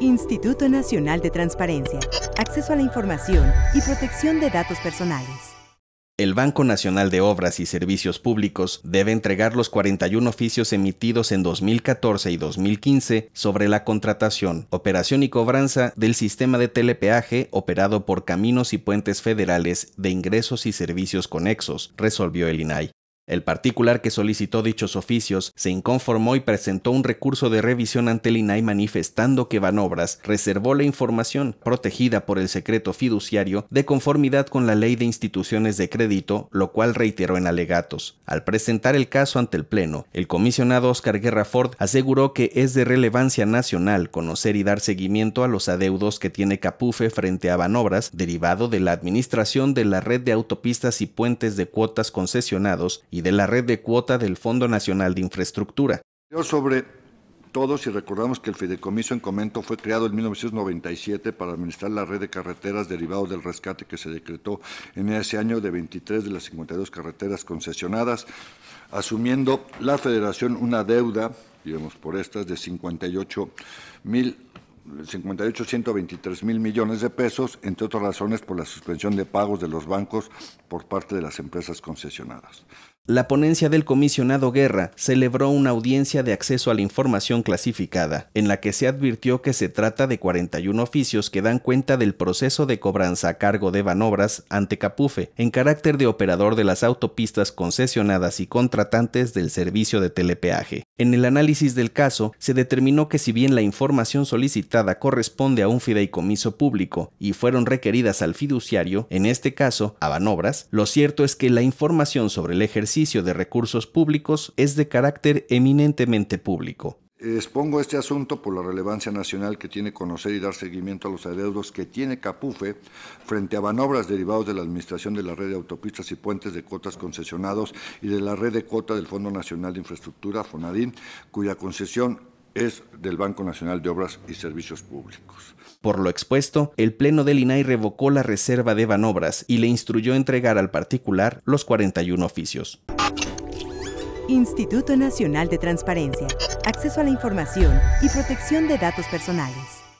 Instituto Nacional de Transparencia, Acceso a la Información y Protección de Datos Personales. El Banco Nacional de Obras y Servicios Públicos debe entregar los 41 oficios emitidos en 2014 y 2015 sobre la contratación, operación y cobranza del sistema de telepeaje operado por Caminos y Puentes Federales de Ingresos y Servicios Conexos, resolvió el INAI. El particular que solicitó dichos oficios se inconformó y presentó un recurso de revisión ante el INAI manifestando que Banobras reservó la información protegida por el secreto fiduciario de conformidad con la ley de instituciones de crédito, lo cual reiteró en alegatos. Al presentar el caso ante el Pleno, el comisionado Oscar Guerra Ford aseguró que es de relevancia nacional conocer y dar seguimiento a los adeudos que tiene Capufe frente a Banobras, derivado de la administración de la red de autopistas y puentes de cuotas concesionados y de la red de cuota del Fondo Nacional de Infraestructura. Sobre todo, y recordamos que el fideicomiso en comento fue creado en 1997 para administrar la red de carreteras derivado del rescate que se decretó en ese año de 23 de las 52 carreteras concesionadas, asumiendo la federación una deuda, digamos por estas, de 58 mil 58, mil millones de pesos, entre otras razones por la suspensión de pagos de los bancos por parte de las empresas concesionadas. La ponencia del comisionado Guerra celebró una audiencia de acceso a la información clasificada, en la que se advirtió que se trata de 41 oficios que dan cuenta del proceso de cobranza a cargo de Banobras ante Capufe, en carácter de operador de las autopistas concesionadas y contratantes del servicio de telepeaje. En el análisis del caso, se determinó que si bien la información solicitada corresponde a un fideicomiso público y fueron requeridas al fiduciario, en este caso, a Banobras, lo cierto es que la información sobre el ejercicio ejercicio de recursos públicos es de carácter eminentemente público. Expongo este asunto por la relevancia nacional que tiene conocer y dar seguimiento a los adeudos que tiene Capufe frente a manobras derivados de la administración de la red de autopistas y puentes de cuotas concesionados y de la red de cuota del Fondo Nacional de Infraestructura, FONADIN, cuya concesión es del Banco Nacional de Obras y Servicios Públicos. Por lo expuesto, el Pleno del INAI revocó la reserva de Banobras y le instruyó entregar al particular los 41 oficios. Instituto Nacional de Transparencia, Acceso a la Información y Protección de Datos Personales.